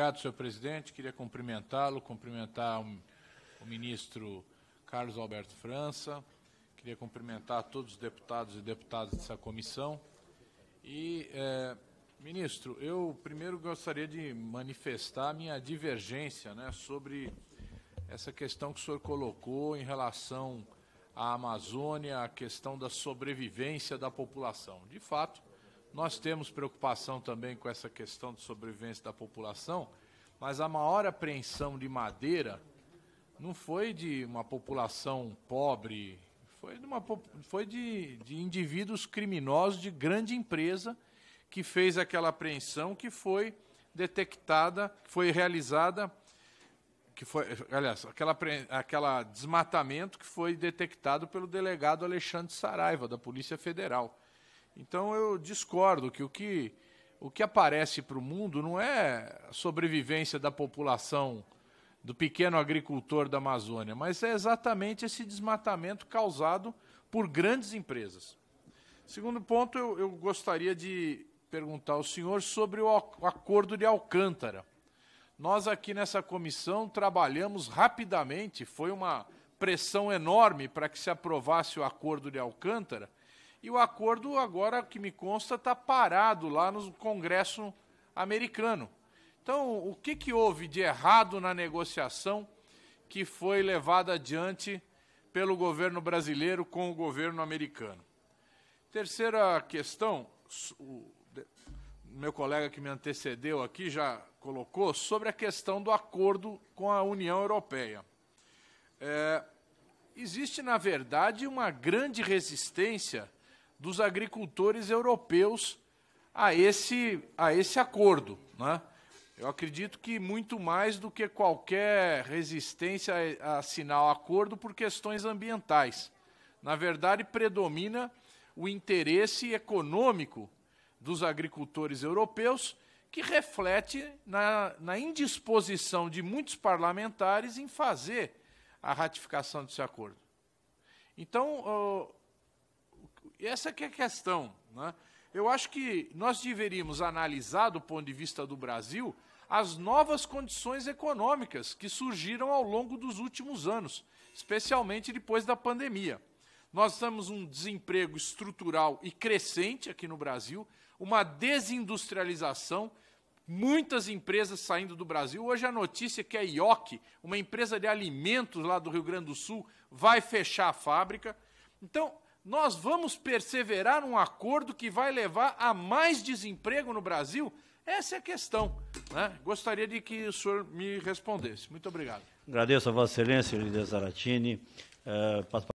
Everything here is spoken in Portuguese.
Obrigado, senhor presidente. Queria cumprimentá-lo, cumprimentar o ministro Carlos Alberto França, queria cumprimentar todos os deputados e deputadas dessa comissão. E, é, ministro, eu primeiro gostaria de manifestar minha divergência né, sobre essa questão que o senhor colocou em relação à Amazônia, a questão da sobrevivência da população. De fato, nós temos preocupação também com essa questão de sobrevivência da população, mas a maior apreensão de madeira não foi de uma população pobre, foi de, uma, foi de, de indivíduos criminosos de grande empresa que fez aquela apreensão que foi detectada, foi realizada, que foi, aliás, aquela, aquela desmatamento que foi detectado pelo delegado Alexandre Saraiva, da Polícia Federal. Então eu discordo que o que, o que aparece para o mundo não é a sobrevivência da população do pequeno agricultor da Amazônia, mas é exatamente esse desmatamento causado por grandes empresas. Segundo ponto, eu, eu gostaria de perguntar ao senhor sobre o, o acordo de Alcântara. Nós aqui nessa comissão trabalhamos rapidamente, foi uma pressão enorme para que se aprovasse o acordo de Alcântara, e o acordo, agora que me consta, está parado lá no Congresso americano. Então, o que, que houve de errado na negociação que foi levada adiante pelo governo brasileiro com o governo americano? Terceira questão, o meu colega que me antecedeu aqui já colocou sobre a questão do acordo com a União Europeia. É, existe, na verdade, uma grande resistência dos agricultores europeus a esse, a esse acordo. Né? Eu acredito que muito mais do que qualquer resistência a assinar o acordo por questões ambientais. Na verdade, predomina o interesse econômico dos agricultores europeus, que reflete na, na indisposição de muitos parlamentares em fazer a ratificação desse acordo. Então, e essa que é a questão. Né? Eu acho que nós deveríamos analisar, do ponto de vista do Brasil, as novas condições econômicas que surgiram ao longo dos últimos anos, especialmente depois da pandemia. Nós temos um desemprego estrutural e crescente aqui no Brasil, uma desindustrialização, muitas empresas saindo do Brasil. Hoje a notícia é que a IOC, uma empresa de alimentos lá do Rio Grande do Sul, vai fechar a fábrica. Então, nós vamos perseverar num acordo que vai levar a mais desemprego no Brasil? Essa é a questão. Né? Gostaria de que o senhor me respondesse. Muito obrigado. Agradeço a Vossa Excelência, Líder Zaratini. Eh,